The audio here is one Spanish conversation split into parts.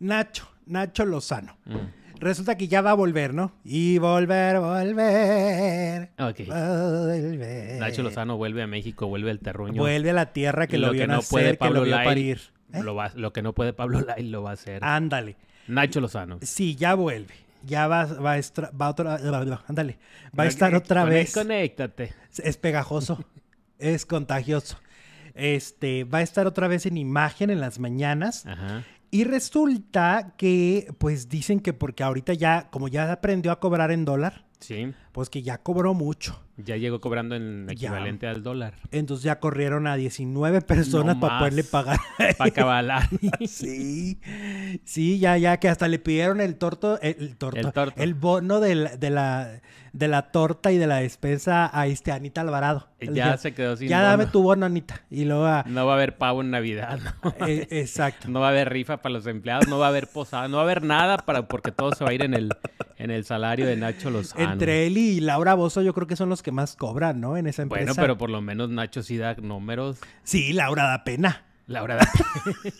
Nacho, Nacho Lozano. Mm. Resulta que ya va a volver, ¿no? Y volver, volver. Ok. Volver. Nacho Lozano vuelve a México, vuelve al terruño. Vuelve a la tierra que lo, vio que no nacer, puede Pablo que lo parir. ¿eh? Lo, va, que no puede Pablo Lai lo va a hacer. Ándale. Nacho Lozano. Sí, ya vuelve. Ya va, va, estar... va otra ándale. Va a estar otra vez. Conéctate. Es pegajoso. es contagioso. Este, va a estar otra vez en imagen en las mañanas. Ajá. Y resulta que, pues dicen que porque ahorita ya, como ya aprendió a cobrar en dólar, sí. pues que ya cobró mucho. Ya llegó cobrando en equivalente al dólar. Entonces ya corrieron a 19 personas para poderle pagar. Para cabalar. sí. Sí, ya, ya, que hasta le pidieron el torto, el, torto, el, bono de la, de la, torta y de la despensa a este Anita Alvarado. Ya se quedó sin. Ya dame tu bono, Anita. Y luego No va a haber pavo en Navidad. No. Eh, exacto. No va a haber rifa para los empleados, no va a haber posada, no va a haber nada para, porque todo se va a ir en el en el salario de Nacho Lozano. Entre él y Laura Bozo yo creo que son los que más cobran, ¿no? En esa empresa. Bueno, pero por lo menos Nacho sí da números. Sí, Laura da pena. Laura da pena.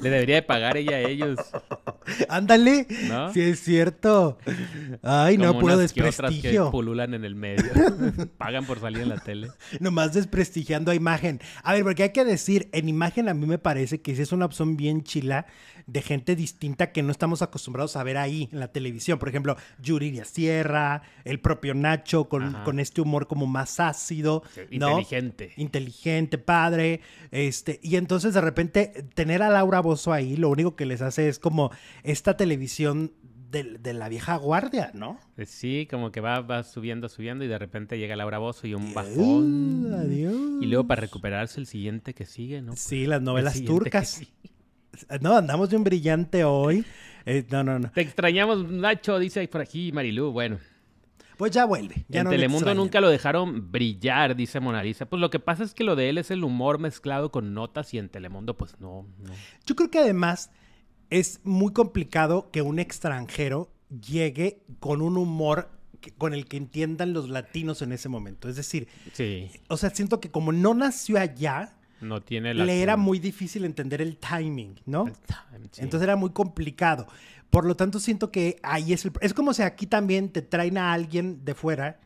Le debería de pagar ella a ellos. Ándale. si es cierto. Ay, no, puro desprestigio. Que, pululan en el medio. Pagan por salir en la tele. Nomás desprestigiando a imagen. A ver, porque hay que decir, en imagen a mí me parece que sí es una opción bien chila de gente distinta que no estamos acostumbrados a ver ahí en la televisión. Por ejemplo, Díaz Sierra, el propio Nacho, con, este humor como más ácido. Inteligente. Inteligente, padre. Este, y entonces de repente tener a Laura Bozo ahí, lo único que les hace es como esta televisión de, la vieja guardia, ¿no? Pues sí, como que va, subiendo, subiendo y de repente llega Laura Bozo y un bajón. Y luego para recuperarse el siguiente que sigue, ¿no? Sí, las novelas turcas. No, andamos de un brillante hoy. Eh, no, no, no. Te extrañamos, Nacho, dice por aquí Marilú. Bueno. Pues ya vuelve. en Telemundo nunca lo dejaron brillar, dice Mona Pues lo que pasa es que lo de él es el humor mezclado con notas y en Telemundo, pues no. no. Yo creo que además es muy complicado que un extranjero llegue con un humor con el que entiendan los latinos en ese momento. Es decir, o sea, siento que como no nació allá, no tiene le era muy difícil entender el timing, ¿no? Entonces era muy complicado. Por lo tanto, siento que ahí es el... Es como si aquí también te traen a alguien de fuera,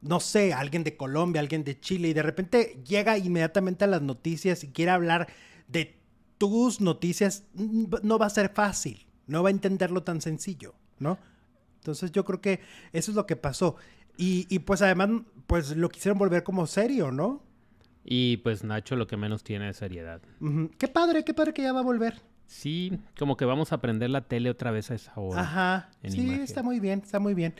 no sé, alguien de Colombia, alguien de Chile, y de repente llega inmediatamente a las noticias y quiere hablar de tus noticias no va a ser fácil, no va a entenderlo tan sencillo, ¿no? Entonces yo creo que eso es lo que pasó. Y, pues además, pues lo quisieron volver como serio, ¿no? Y pues Nacho lo que menos tiene es seriedad. Qué padre, qué padre que ya va a volver. Sí, como que vamos a aprender la tele otra vez a esa hora. Ajá. Sí, está muy bien, está muy bien.